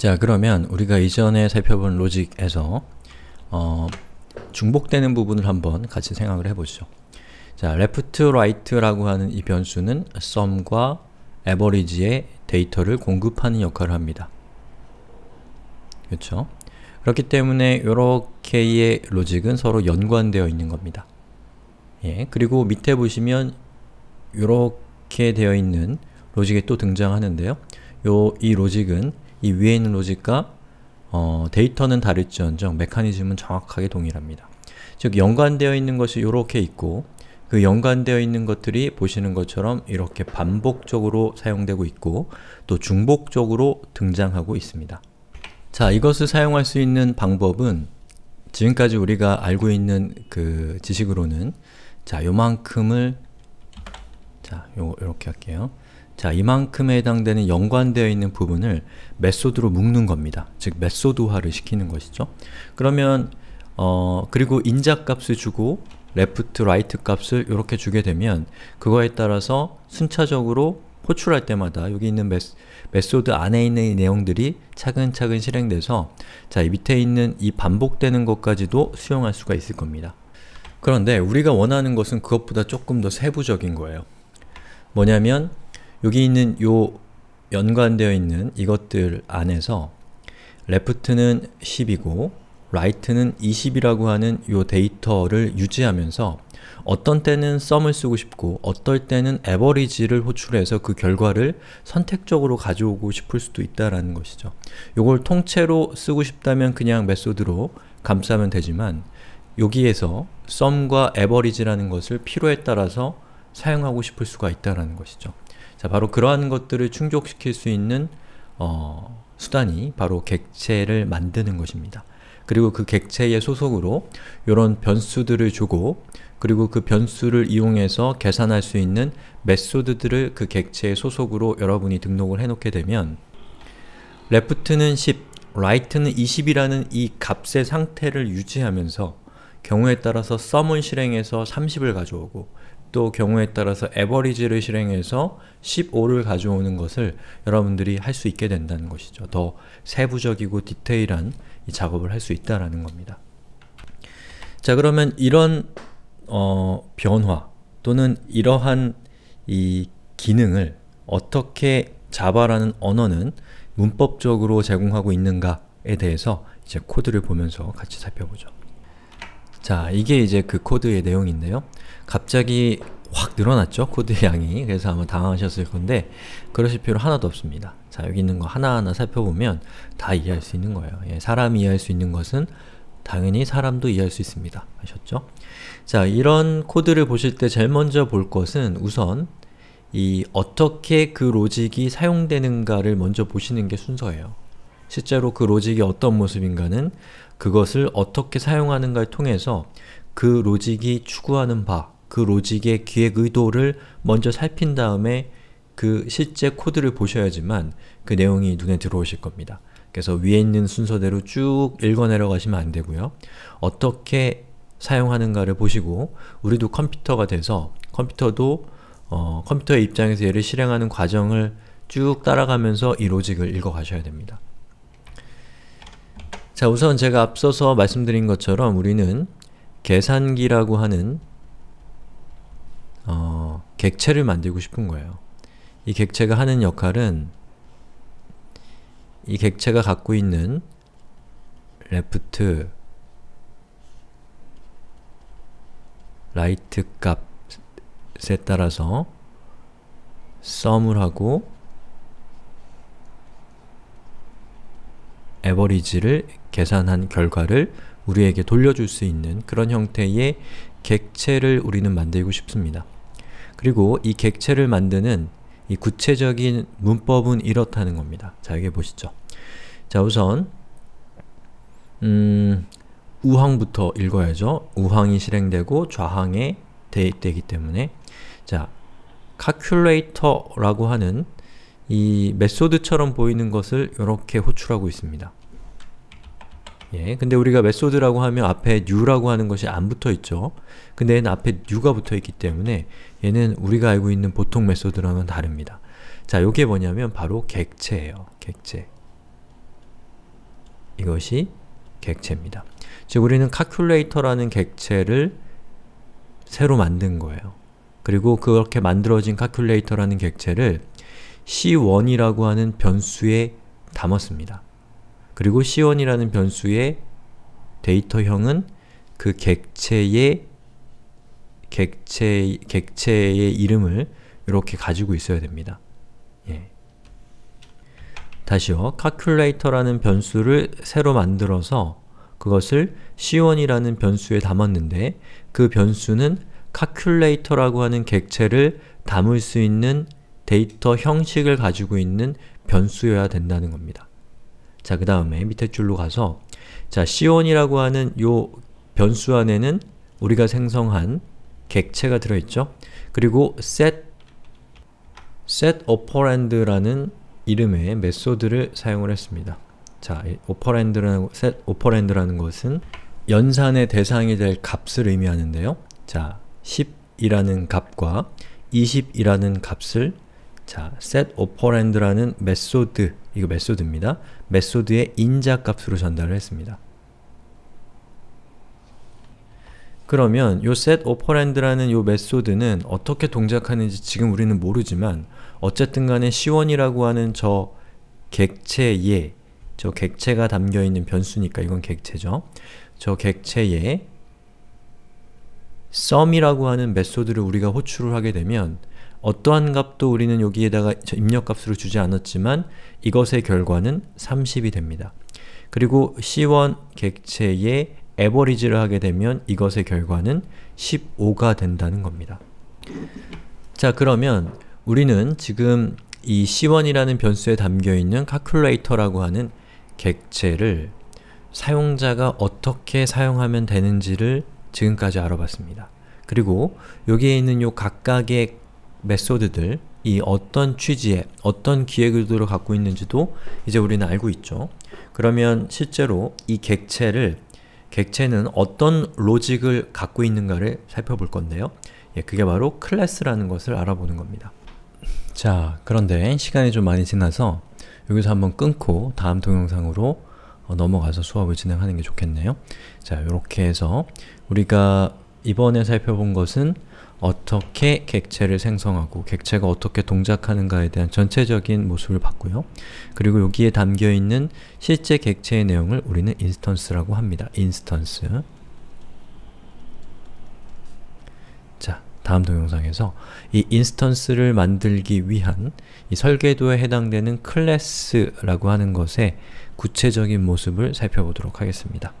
자 그러면 우리가 이전에 살펴본 로직에서 어, 중복되는 부분을 한번 같이 생각을 해보죠. 자, left, right라고 하는 이 변수는 sum과 average의 데이터를 공급하는 역할을 합니다. 그렇죠? 그렇기 때문에 이렇게의 로직은 서로 연관되어 있는 겁니다. 예, 그리고 밑에 보시면 이렇게 되어 있는 로직이 또 등장하는데요. 요, 이 로직은 이 위에 있는 로직과 어, 데이터는 다를지언정 메커니즘은 정확하게 동일합니다. 즉 연관되어 있는 것이 이렇게 있고 그 연관되어 있는 것들이 보시는 것처럼 이렇게 반복적으로 사용되고 있고 또 중복적으로 등장하고 있습니다. 자, 이것을 사용할 수 있는 방법은 지금까지 우리가 알고 있는 그 지식으로는 자, 요만큼을 자, 요, 요렇게 할게요. 자, 이만큼에 해당되는 연관되어 있는 부분을 메소드로 묶는 겁니다. 즉, 메소드화를 시키는 것이죠. 그러면 어, 그리고 인자값을 주고 레프트, 라이트 값을 이렇게 주게 되면 그거에 따라서 순차적으로 호출할 때마다 여기 있는 메스, 메소드 안에 있는 내용들이 차근차근 실행돼서 자, 이 밑에 있는 이 반복되는 것까지도 수용할 수가 있을 겁니다. 그런데 우리가 원하는 것은 그것보다 조금 더 세부적인 거예요. 뭐냐면 여기 있는 요 연관되어 있는 이것들 안에서 left는 10이고 right는 20이라고 하는 요 데이터를 유지하면서 어떤 때는 sum을 쓰고 싶고 어떨 때는 average를 호출해서 그 결과를 선택적으로 가져오고 싶을 수도 있다라는 것이죠. 요걸 통째로 쓰고 싶다면 그냥 메소드로 감싸면 되지만 여기에서 sum과 average라는 것을 필요에 따라서 사용하고 싶을 수가 있다는 것이죠. 자, 바로 그러한 것들을 충족시킬 수 있는 어, 수단이 바로 객체를 만드는 것입니다. 그리고 그 객체의 소속으로 이런 변수들을 주고 그리고 그 변수를 이용해서 계산할 수 있는 메소드들을 그 객체의 소속으로 여러분이 등록을 해놓게 되면 left는 10, right는 20이라는 이 값의 상태를 유지하면서 경우에 따라서 sum을 실행해서 30을 가져오고 또 경우에 따라서 에버리지를 실행해서 15를 가져오는 것을 여러분들이 할 수 있게 된다는 것이죠. 더 세부적이고 디테일한 작업을 할 수있다라 겁니다. 자 그러면 이런 어, 변화 또는 이러한 이 기능을 어떻게 자바라는 언어는 문법적으로 제공하고 있는가에 대해서 이제 코드를 보면서 같이 살펴보죠. 자, 이게 이제 그 코드의 내용인데요. 갑자기 확 늘어났죠? 코드의 양이. 그래서 아마 당황하셨을 건데 그러실 필요 하나도 없습니다. 자, 여기 있는 거 하나하나 살펴보면 다 이해할 수 있는 거예요. 예, 사람이 이해할 수 있는 것은 당연히 사람도 이해할 수 있습니다. 아셨죠? 자, 이런 코드를 보실 때 제일 먼저 볼 것은 우선 이 어떻게 그 로직이 사용되는가를 먼저 보시는 게 순서예요. 실제로 그 로직이 어떤 모습인가는 그것을 어떻게 사용하는가를 통해서 그 로직이 추구하는 바, 그 로직의 기획 의도를 먼저 살핀 다음에 그 실제 코드를 보셔야지만 그 내용이 눈에 들어오실 겁니다. 그래서 위에 있는 순서대로 쭉 읽어내려가시면 안 되고요. 어떻게 사용하는가를 보시고 우리도 컴퓨터가 돼서 컴퓨터도 어, 컴퓨터의 입장에서 얘를 실행하는 과정을 쭉 따라가면서 이 로직을 읽어가셔야 됩니다. 자, 우선 제가 앞서서 말씀드린 것처럼 우리는 계산기라고 하는 어, 객체를 만들고 싶은 거예요. 이 객체가 하는 역할은 이 객체가 갖고 있는 left, right 값에 따라서 sum을 하고 average를 계산한 결과를 우리에게 돌려줄 수 있는 그런 형태의 객체를 우리는 만들고 싶습니다. 그리고 이 객체를 만드는 이 구체적인 문법은 이렇다는 겁니다. 자, 여기 보시죠. 자, 우선 음, 우항부터 읽어야죠. 우항이 실행되고 좌항에 대입되기 때문에 자, calculator라고 하는 이 메소드처럼 보이는 것을 이렇게 호출하고 있습니다. 예, 근데 우리가 메소드라고 하면 앞에 new라고 하는 것이 안 붙어있죠. 근데 얘는 앞에 new가 붙어있기 때문에 얘는 우리가 알고 있는 보통 메소드랑은 다릅니다. 자, 요게 뭐냐면 바로 객체예요. 객체. 이것이 객체입니다. 즉 우리는 c c a l u l a t o r 라는 객체를 새로 만든 거예요. 그리고 그렇게 만들어진 c c a l u l a t o r 라는 객체를 c1이라고 하는 변수에 담았습니다. 그리고 c1이라는 변수의 데이터형은 그 객체의 객체, 객체의 이름을 이렇게 가지고 있어야 됩니다. 예. 다시요. calculator라는 변수를 새로 만들어서 그것을 c1이라는 변수에 담았는데 그 변수는 calculator라고 하는 객체를 담을 수 있는 데이터 형식을 가지고 있는 변수여야 된다는 겁니다. 자, 그 다음에 밑에 줄로 가서 자, C1이라고 하는 요 변수 안에는 우리가 생성한 객체가 들어있죠? 그리고 set, set operand라는 이름의 메소드를 사용을 했습니다. 자, operand라는, set operand라는 것은 연산의 대상이 될 값을 의미하는데요. 자, 10이라는 값과 20이라는 값을 자, setOperand라는 메소드, 이거 메소드입니다. 메소드의 인자 값으로 전달을 했습니다. 그러면 요 setOperand라는 요 메소드는 어떻게 동작하는지 지금 우리는 모르지만 어쨌든 간에 시원이라고 하는 저 객체에 저 객체가 담겨있는 변수니까 이건 객체죠. 저 객체에 sum이라고 하는 메소드를 우리가 호출을 하게 되면 어떠한 값도 우리는 여기에다가 입력값으로 주지 않았지만 이것의 결과는 30이 됩니다. 그리고 C1 객체의 에버리지를 하게 되면 이것의 결과는 15가 된다는 겁니다. 자 그러면 우리는 지금 이 C1이라는 변수에 담겨있는 c c a l u l a t o r 라고 하는 객체를 사용자가 어떻게 사용하면 되는지를 지금까지 알아봤습니다. 그리고 여기에 있는 요 각각의 메소드들이 어떤 취지에 어떤 기획 을 갖고 있는지도 이제 우리는 알고 있죠. 그러면 실제로 이 객체를 객체는 어떤 로직을 갖고 있는가를 살펴볼 건데요. 예, 그게 바로 클래스라는 것을 알아보는 겁니다. 자, 그런데 시간이 좀 많이 지나서 여기서 한번 끊고 다음 동영상으로 어, 넘어가서 수업을 진행하는 게 좋겠네요. 자, 이렇게 해서 우리가 이번에 살펴본 것은 어떻게 객체를 생성하고 객체가 어떻게 동작하는가에 대한 전체적인 모습을 봤고요. 그리고 여기에 담겨있는 실제 객체의 내용을 우리는 인스턴스라고 합니다. 인스턴스 자, 다음 동영상에서 이 인스턴스를 만들기 위한 이 설계도에 해당되는 클래스라고 하는 것의 구체적인 모습을 살펴보도록 하겠습니다.